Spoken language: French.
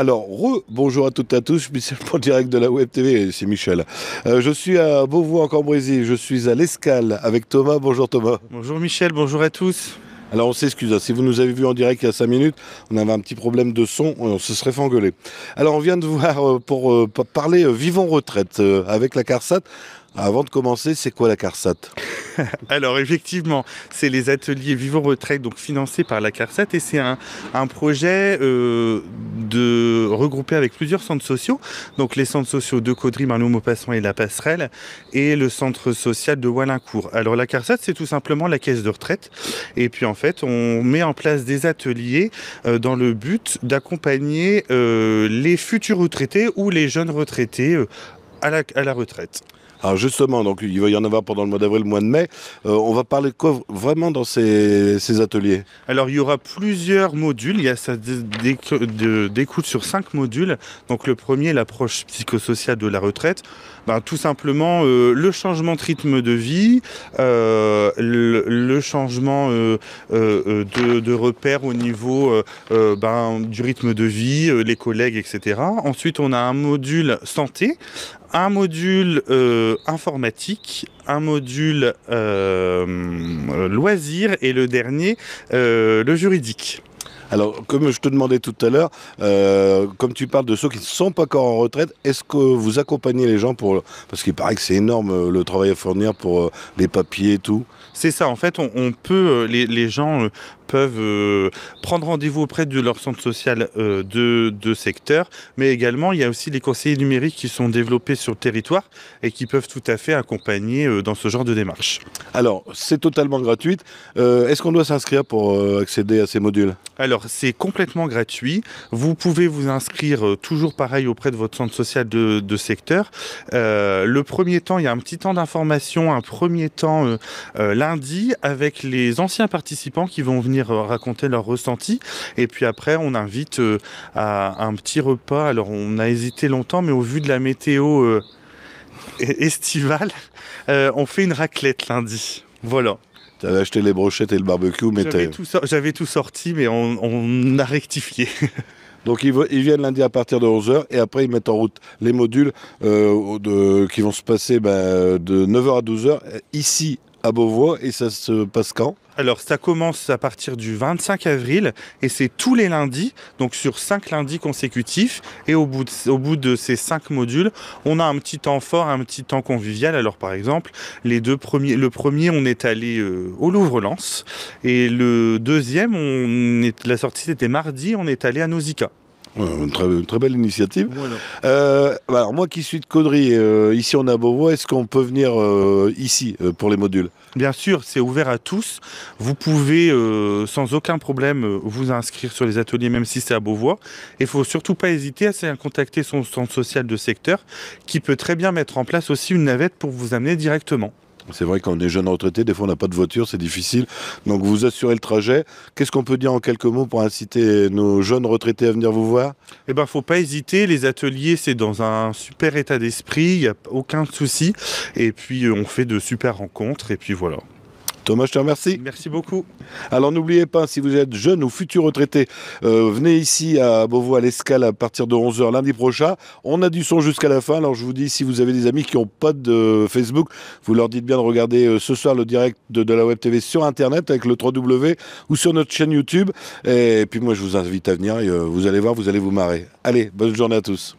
Alors, bonjour à toutes et à tous, je suis en direct de la Web TV, c'est Michel. Euh, je suis à Beauvau en Cambrésie, je suis à l'Escale avec Thomas. Bonjour Thomas. Bonjour Michel, bonjour à tous. Alors on s'excuse, hein, si vous nous avez vu en direct il y a 5 minutes, on avait un petit problème de son, on se serait fait Alors on vient de voir euh, pour euh, parler vivant retraite avec la CARSAT, avant de commencer, c'est quoi la CARSAT Alors effectivement, c'est les ateliers Vivant Retraite, donc financés par la CARSAT, et c'est un, projet euh, de regrouper avec plusieurs centres sociaux, donc les centres sociaux de Caudry, marlou Maupassant et La Passerelle, et le centre social de Wallincourt. Alors la CARSAT, c'est tout simplement la caisse de retraite, et puis en fait, on met en place des ateliers euh, dans le but d'accompagner euh, les futurs retraités ou les jeunes retraités à la retraite. Alors justement, donc il va y en avoir pendant le mois d'avril, le mois de mai. Euh, on va parler de quoi vraiment dans ces, ateliers Alors il y aura plusieurs modules. Il y a ça d'écoute sur cinq modules. Donc le premier, l'approche psychosociale de la retraite. Ben, tout simplement euh, le changement de rythme de vie, euh, le, changement de, de repères au niveau ben, du rythme de vie, les collègues, etc. Ensuite, on a un module santé un module euh, informatique, un module euh, loisirs et le dernier, euh, le juridique. Alors, comme je te demandais tout à l'heure, euh, comme tu parles de ceux qui ne sont pas encore en retraite, est-ce que vous accompagnez les gens pour... Parce qu'il paraît que c'est énorme le travail à fournir pour les papiers et tout. C'est ça, en fait, on, peut, les, les gens peuvent euh, prendre rendez-vous auprès de leur centre social euh, de, secteur, mais également il y a aussi les conseillers numériques qui sont développés sur le territoire et qui peuvent tout à fait accompagner euh, dans ce genre de démarche. Alors, c'est totalement gratuit. Est-ce qu'on doit s'inscrire pour accéder à ces modules Alors, c'est complètement gratuit. Vous pouvez vous inscrire toujours pareil auprès de votre centre social de secteur. le premier temps, il y a un petit temps d'information, un premier temps lundi avec les anciens participants qui vont venir euh, raconter leur ressenti. Et puis après, on invite euh, à un petit repas. Alors, on a hésité longtemps, mais au vu de la météo euh, estivale, on fait une raclette lundi. Voilà. tu avais acheté les brochettes et le barbecue, mais J'avais tout, tout, sorti, mais on, a rectifié. Donc ils, ils, viennent lundi à partir de 11h et après ils mettent en route les modules de, qui vont se passer ben, de 9h à 12h ici à Beauvois et ça se passe quand alors, ça commence à partir du 25 avril et c'est tous les lundis, donc sur cinq lundis consécutifs. Et au bout, de, ces cinq modules, on a un petit temps fort, un petit temps convivial. Alors, par exemple, les deux premiers, le premier, on est allé euh, au Louvre-Lens et le deuxième, on est, la sortie c'était mardi, on est allé à Nausicaa. Euh, une très, belle initiative. Euh, alors moi qui suis de Caudry, euh, ici on est à Beauvois, est-ce qu'on peut venir ici pour les modules Bien sûr, c'est ouvert à tous. Vous pouvez sans aucun problème vous inscrire sur les ateliers, même si c'est à Beauvois. Et il faut surtout pas hésiter à contacter son centre social de secteur, qui peut très bien mettre en place aussi une navette pour vous amener directement. C'est vrai qu'on est jeune retraité, des fois on n'a pas de voiture, c'est difficile. Donc vous assurez le trajet. Qu'est-ce qu'on peut dire en quelques mots pour inciter nos jeunes retraités à venir vous voir Eh ben, faut pas hésiter. Les ateliers, c'est dans un super état d'esprit. Il n'y a aucun souci. Et puis on fait de super rencontres. Et puis voilà. Dommage, je te remercie. Merci beaucoup. Alors n'oubliez pas, si vous êtes jeune ou futur retraité, euh, venez ici à Beauvois à l'Escale à partir de 11h lundi prochain. On a du son jusqu'à la fin. Alors je vous dis, si vous avez des amis qui n'ont pas de Facebook, vous leur dites bien de regarder euh, ce soir le direct de, la Web TV sur Internet avec le 3W ou sur notre chaîne YouTube. Et, puis moi, je vous invite à venir. Euh, vous allez voir, vous allez vous marrer. Allez, bonne journée à tous.